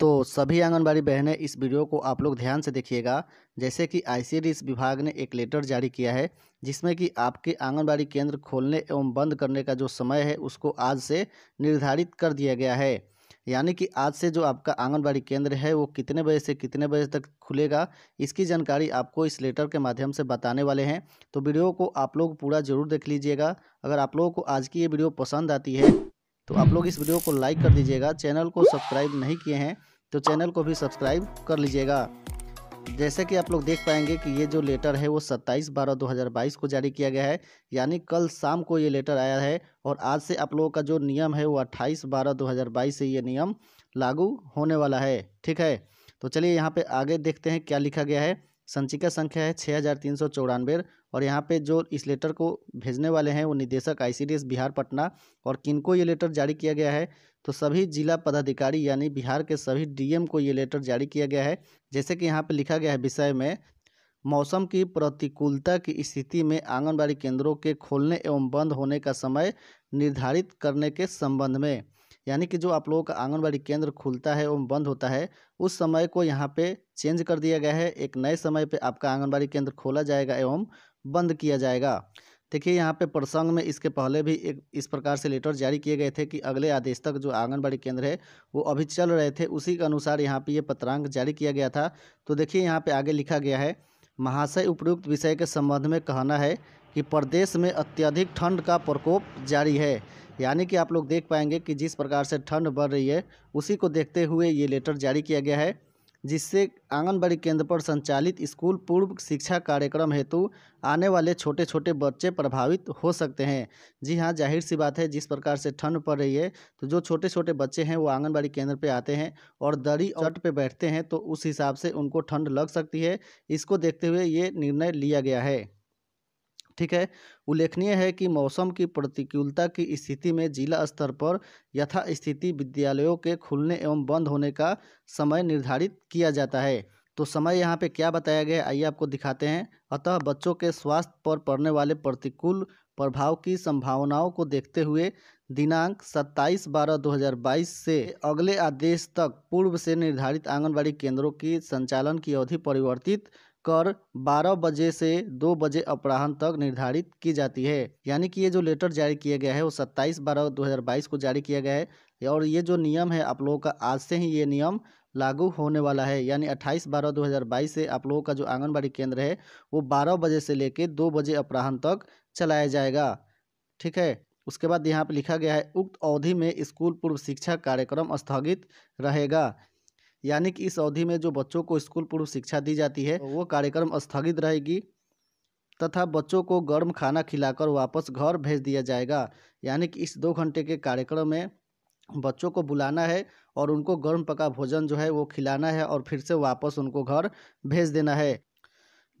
तो सभी आंगनबाड़ी बहनें इस वीडियो को आप लोग ध्यान से देखिएगा जैसे कि आई विभाग ने एक लेटर जारी किया है जिसमें कि आपके आंगनबाड़ी केंद्र खोलने एवं बंद करने का जो समय है उसको आज से निर्धारित कर दिया गया है यानी कि आज से जो आपका आंगनबाड़ी केंद्र है वो कितने बजे से कितने बजे तक खुलेगा इसकी जानकारी आपको इस लेटर के माध्यम से बताने वाले हैं तो वीडियो को आप लोग पूरा ज़रूर देख लीजिएगा अगर आप लोगों को आज की ये वीडियो पसंद आती है तो आप लोग इस वीडियो को लाइक कर दीजिएगा चैनल को सब्सक्राइब नहीं किए हैं तो चैनल को भी सब्सक्राइब कर लीजिएगा जैसे कि आप लोग देख पाएंगे कि ये जो लेटर है वो 27 बारह 2022 को जारी किया गया है यानी कल शाम को ये लेटर आया है और आज से आप लोगों का जो नियम है वो 28 बारह 2022 से ये नियम लागू होने वाला है ठीक है तो चलिए यहाँ पे आगे देखते हैं क्या लिखा गया है संचिका संख्या है छः हज़ार तीन सौ चौरानवे और यहाँ पर जो इस लेटर को भेजने वाले हैं वो निदेशक आई बिहार पटना और किन ये लेटर जारी किया गया है तो सभी जिला पदाधिकारी यानी बिहार के सभी डीएम को ये लेटर जारी किया गया है जैसे कि यहाँ पर लिखा गया है विषय में मौसम की प्रतिकूलता की स्थिति में आंगनबाड़ी केंद्रों के खोलने एवं बंद होने का समय निर्धारित करने के संबंध में यानी कि जो आप लोगों का आंगनबाड़ी केंद्र खुलता है एवं बंद होता है उस समय को यहाँ पे चेंज कर दिया गया है एक नए समय पे आपका आंगनबाड़ी केंद्र खोला जाएगा एवं बंद किया जाएगा देखिए यहाँ पे प्रसंग में इसके पहले भी एक इस प्रकार से लेटर जारी किए गए थे कि अगले आदेश तक जो आंगनबाड़ी केंद्र है वो अभी चल रहे थे उसी के अनुसार यहाँ पे ये पत्रांक जारी किया गया था तो देखिए यहाँ पे आगे लिखा गया है महाशय उपयुक्त विषय के संबंध में कहना है कि प्रदेश में अत्यधिक ठंड का प्रकोप जारी है यानी कि आप लोग देख पाएंगे कि जिस प्रकार से ठंड बढ़ रही है उसी को देखते हुए ये लेटर जारी किया गया है जिससे आंगनबाड़ी केंद्र पर संचालित स्कूल पूर्व शिक्षा कार्यक्रम हेतु आने वाले छोटे छोटे बच्चे प्रभावित हो सकते हैं जी हाँ जाहिर सी बात है जिस प्रकार से ठंड पड़ रही है तो जो छोटे छोटे बच्चे हैं वो आंगनबाड़ी केंद्र पे आते हैं और दरी और चट पे बैठते हैं तो उस हिसाब से उनको ठंड लग सकती है इसको देखते हुए ये निर्णय लिया गया है ठीक है उल्लेखनीय है कि मौसम की प्रतिकूलता की स्थिति में जिला स्तर पर यथास्थिति विद्यालयों के खुलने एवं बंद होने का समय निर्धारित किया जाता है तो समय यहाँ पे क्या बताया गया आइए आपको दिखाते हैं अतः बच्चों के स्वास्थ्य पर पड़ने वाले प्रतिकूल प्रभाव की संभावनाओं को देखते हुए दिनांक 27 बारह 2022 से अगले आदेश तक पूर्व से निर्धारित आंगनबाड़ी केंद्रों की संचालन की अवधि परिवर्तित कर बारह बजे से दो बजे अपराह्न तक निर्धारित की जाती है यानी कि ये जो लेटर जारी किया गया है वो सत्ताईस बारह दो हज़ार बाईस को जारी किया गया है और ये जो नियम है आप लोगों का आज से ही ये नियम लागू होने वाला है यानी 28 बारह 2022 से आप लोगों का जो आंगनबाड़ी केंद्र है वो 12 बजे से लेकर दो बजे अपराह्न तक चलाया जाएगा ठीक है उसके बाद यहाँ पर लिखा गया है उक्त अवधि में स्कूल पूर्व शिक्षा कार्यक्रम स्थगित रहेगा यानी कि इस अवधि में जो बच्चों को स्कूल पूर्व शिक्षा दी जाती है वो कार्यक्रम स्थगित रहेगी तथा बच्चों को गर्म खाना खिलाकर वापस घर भेज दिया जाएगा यानी कि इस दो घंटे के कार्यक्रम में बच्चों को बुलाना है और उनको गर्म पका भोजन जो है वो खिलाना है और फिर से वापस उनको घर भेज देना है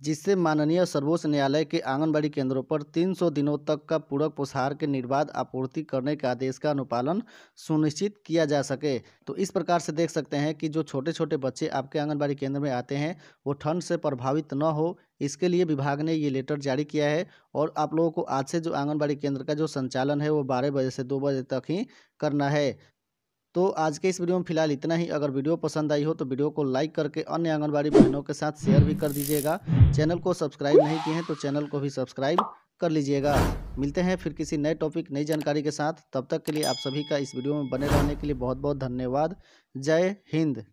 जिससे माननीय सर्वोच्च न्यायालय के आंगनबाड़ी केंद्रों पर 300 दिनों तक का पूरक पोषाहार के निर्बाध आपूर्ति करने के आदेश का अनुपालन सुनिश्चित किया जा सके तो इस प्रकार से देख सकते हैं कि जो छोटे छोटे बच्चे आपके आंगनबाड़ी केंद्र में आते हैं वो ठंड से प्रभावित न हो इसके लिए विभाग ने ये लेटर जारी किया है और आप लोगों को आज से जो आंगनबाड़ी केंद्र का जो संचालन है वो बारह बजे से दो बजे तक ही करना है तो आज के इस वीडियो में फिलहाल इतना ही अगर वीडियो पसंद आई हो तो वीडियो को लाइक करके अन्य आंगनबाड़ी बहनों के साथ शेयर भी कर दीजिएगा चैनल को सब्सक्राइब नहीं किए हैं तो चैनल को भी सब्सक्राइब कर लीजिएगा मिलते हैं फिर किसी नए टॉपिक नई जानकारी के साथ तब तक के लिए आप सभी का इस वीडियो में बने रहने के लिए बहुत बहुत धन्यवाद जय हिंद